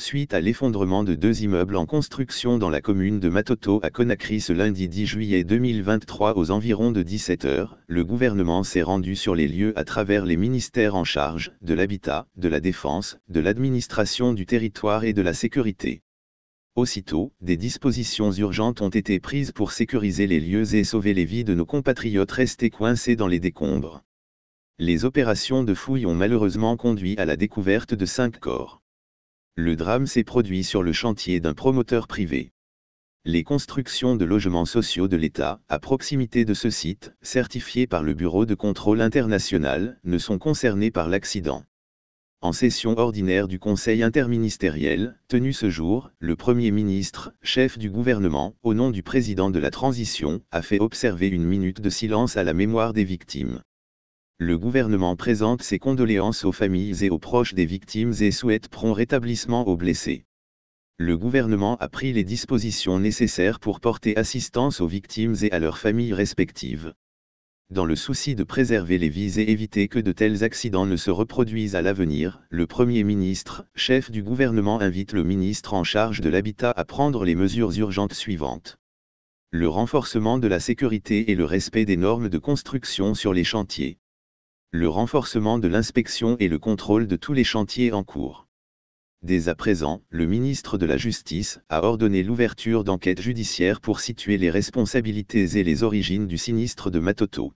suite à l'effondrement de deux immeubles en construction dans la commune de Matoto à Conakry ce lundi 10 juillet 2023 aux environs de 17h, le gouvernement s'est rendu sur les lieux à travers les ministères en charge de l'habitat, de la défense, de l'administration du territoire et de la sécurité. Aussitôt, des dispositions urgentes ont été prises pour sécuriser les lieux et sauver les vies de nos compatriotes restés coincés dans les décombres. Les opérations de fouilles ont malheureusement conduit à la découverte de cinq corps. Le drame s'est produit sur le chantier d'un promoteur privé. Les constructions de logements sociaux de l'État, à proximité de ce site, certifiées par le Bureau de contrôle international, ne sont concernées par l'accident. En session ordinaire du Conseil interministériel, tenu ce jour, le Premier ministre, chef du gouvernement, au nom du président de la transition, a fait observer une minute de silence à la mémoire des victimes le gouvernement présente ses condoléances aux familles et aux proches des victimes et souhaite prompt rétablissement aux blessés. Le gouvernement a pris les dispositions nécessaires pour porter assistance aux victimes et à leurs familles respectives. Dans le souci de préserver les vies et éviter que de tels accidents ne se reproduisent à l'avenir, le Premier ministre, chef du gouvernement invite le ministre en charge de l'habitat à prendre les mesures urgentes suivantes le renforcement de la sécurité et le respect des normes de construction sur les chantiers le renforcement de l'inspection et le contrôle de tous les chantiers en cours. Dès à présent, le ministre de la Justice a ordonné l'ouverture d'enquêtes judiciaires pour situer les responsabilités et les origines du sinistre de Matoto.